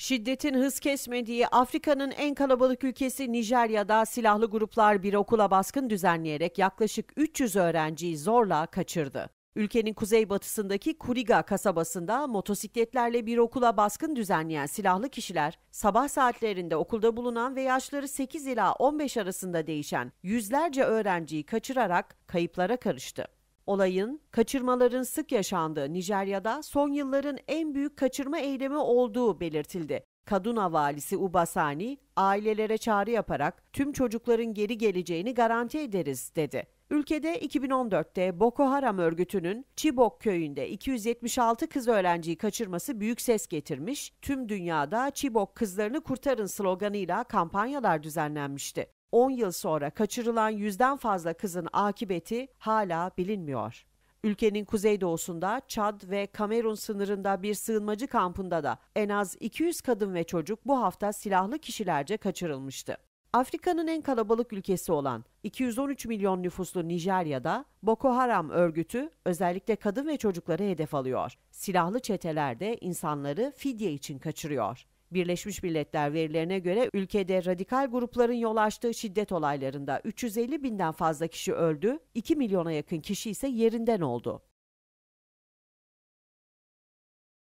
Şiddetin hız kesmediği Afrika'nın en kalabalık ülkesi Nijerya'da silahlı gruplar bir okula baskın düzenleyerek yaklaşık 300 öğrenciyi zorla kaçırdı. Ülkenin kuzeybatısındaki Kuriga kasabasında motosikletlerle bir okula baskın düzenleyen silahlı kişiler sabah saatlerinde okulda bulunan ve yaşları 8 ila 15 arasında değişen yüzlerce öğrenciyi kaçırarak kayıplara karıştı. Olayın, kaçırmaların sık yaşandığı Nijerya'da son yılların en büyük kaçırma eylemi olduğu belirtildi. Kaduna valisi Ubasani, ailelere çağrı yaparak tüm çocukların geri geleceğini garanti ederiz dedi. Ülkede 2014'te Boko Haram örgütünün Chibok köyünde 276 kız öğrenciyi kaçırması büyük ses getirmiş, tüm dünyada Chibok kızlarını kurtarın sloganıyla kampanyalar düzenlenmişti. 10 yıl sonra kaçırılan yüzden fazla kızın akıbeti hala bilinmiyor. Ülkenin kuzeydoğusunda Çad ve Kamerun sınırında bir sığınmacı kampında da en az 200 kadın ve çocuk bu hafta silahlı kişilerce kaçırılmıştı. Afrika'nın en kalabalık ülkesi olan 213 milyon nüfuslu Nijerya'da Boko Haram örgütü özellikle kadın ve çocukları hedef alıyor. Silahlı çeteler de insanları fidye için kaçırıyor. Birleşmiş Milletler verilerine göre ülkede radikal grupların yol açtığı şiddet olaylarında 350 binden fazla kişi öldü, 2 milyona yakın kişi ise yerinden oldu.